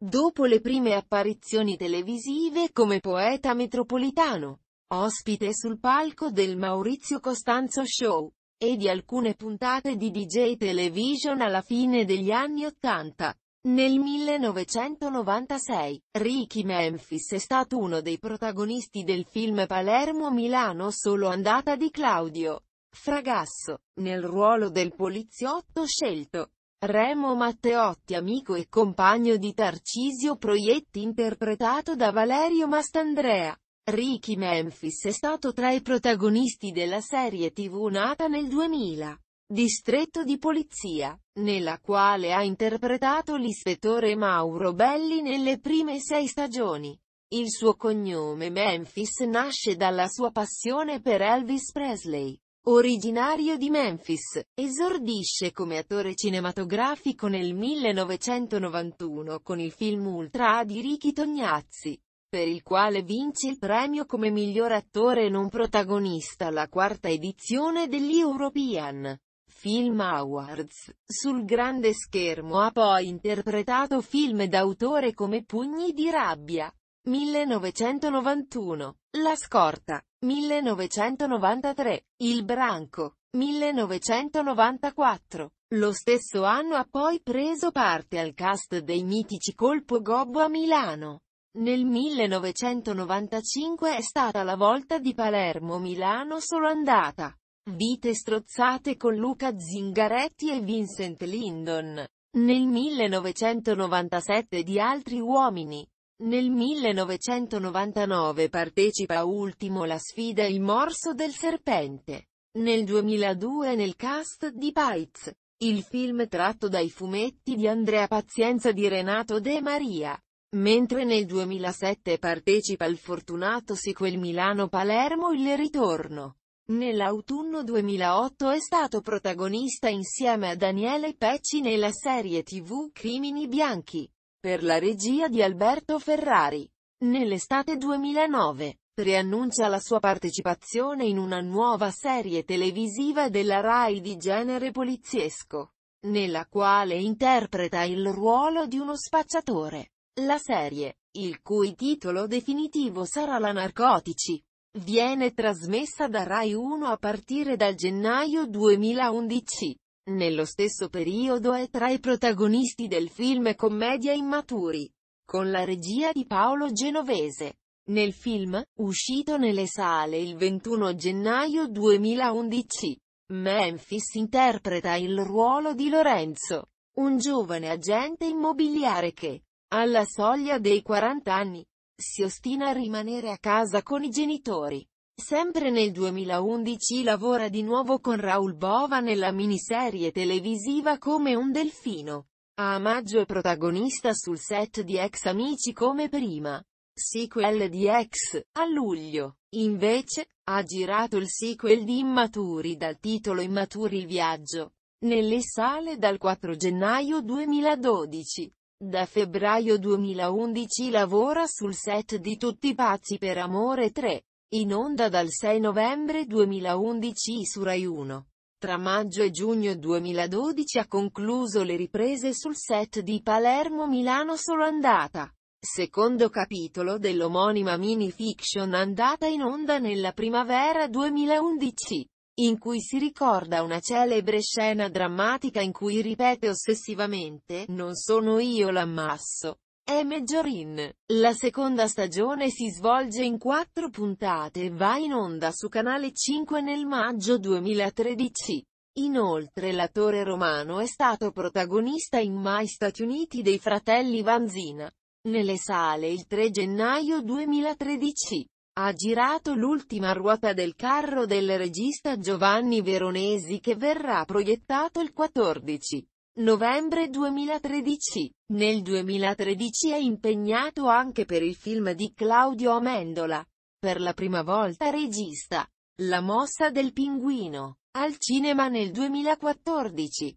Dopo le prime apparizioni televisive come poeta metropolitano, ospite sul palco del Maurizio Costanzo Show, e di alcune puntate di DJ Television alla fine degli anni Ottanta. Nel 1996, Ricky Memphis è stato uno dei protagonisti del film Palermo-Milano solo andata di Claudio Fragasso, nel ruolo del poliziotto scelto. Remo Matteotti amico e compagno di Tarcisio Proietti interpretato da Valerio Mastandrea. Ricky Memphis è stato tra i protagonisti della serie tv nata nel 2000, Distretto di Polizia, nella quale ha interpretato l'ispettore Mauro Belli nelle prime sei stagioni. Il suo cognome Memphis nasce dalla sua passione per Elvis Presley. Originario di Memphis, esordisce come attore cinematografico nel 1991 con il film Ultra di Ricky Tognazzi, per il quale vince il premio come miglior attore non protagonista alla quarta edizione dell'European Film Awards. Sul grande schermo ha poi interpretato film d'autore come Pugni di rabbia, 1991, La scorta, 1993, Il branco, 1994. Lo stesso anno ha poi preso parte al cast dei mitici Colpo Gobbo a Milano. Nel 1995 è stata la volta di Palermo-Milano solo andata. Vite strozzate con Luca Zingaretti e Vincent Lindon. Nel 1997 di Altri uomini. Nel 1999 partecipa a ultimo la sfida Il morso del serpente. Nel 2002 nel cast di Bites, il film tratto dai fumetti di Andrea Pazienza di Renato De Maria. Mentre nel 2007 partecipa al fortunato sequel Milano-Palermo Il ritorno. Nell'autunno 2008 è stato protagonista insieme a Daniele Pecci nella serie tv Crimini Bianchi. Per la regia di Alberto Ferrari. Nell'estate 2009, preannuncia la sua partecipazione in una nuova serie televisiva della RAI di genere poliziesco, nella quale interpreta il ruolo di uno spacciatore. La serie, il cui titolo definitivo sarà La Narcotici, viene trasmessa da Rai 1 a partire dal gennaio 2011. Nello stesso periodo è tra i protagonisti del film Commedia Immaturi, con la regia di Paolo Genovese. Nel film, uscito nelle sale il 21 gennaio 2011, Memphis interpreta il ruolo di Lorenzo, un giovane agente immobiliare che, alla soglia dei 40 anni, si ostina a rimanere a casa con i genitori. Sempre nel 2011 lavora di nuovo con Raul Bova nella miniserie televisiva Come un delfino. A maggio è protagonista sul set di Ex Amici come prima. Sequel di Ex. A luglio, invece, ha girato il sequel di Immaturi dal titolo Immaturi il viaggio. Nelle sale dal 4 gennaio 2012. Da febbraio 2011 lavora sul set di Tutti pazzi per amore 3. In onda dal 6 novembre 2011 su Rai 1. Tra maggio e giugno 2012 ha concluso le riprese sul set di Palermo-Milano solo andata. Secondo capitolo dell'omonima mini-fiction andata in onda nella primavera 2011 in cui si ricorda una celebre scena drammatica in cui ripete ossessivamente, non sono io l'ammasso è Meggiorin. La seconda stagione si svolge in quattro puntate e va in onda su Canale 5 nel maggio 2013. Inoltre l'attore romano è stato protagonista in My Stati Uniti dei fratelli Vanzina. Nelle sale il 3 gennaio 2013. Ha girato l'ultima ruota del carro del regista Giovanni Veronesi che verrà proiettato il 14. Novembre 2013. Nel 2013 è impegnato anche per il film di Claudio Amendola. Per la prima volta regista. La mossa del pinguino. Al cinema nel 2014.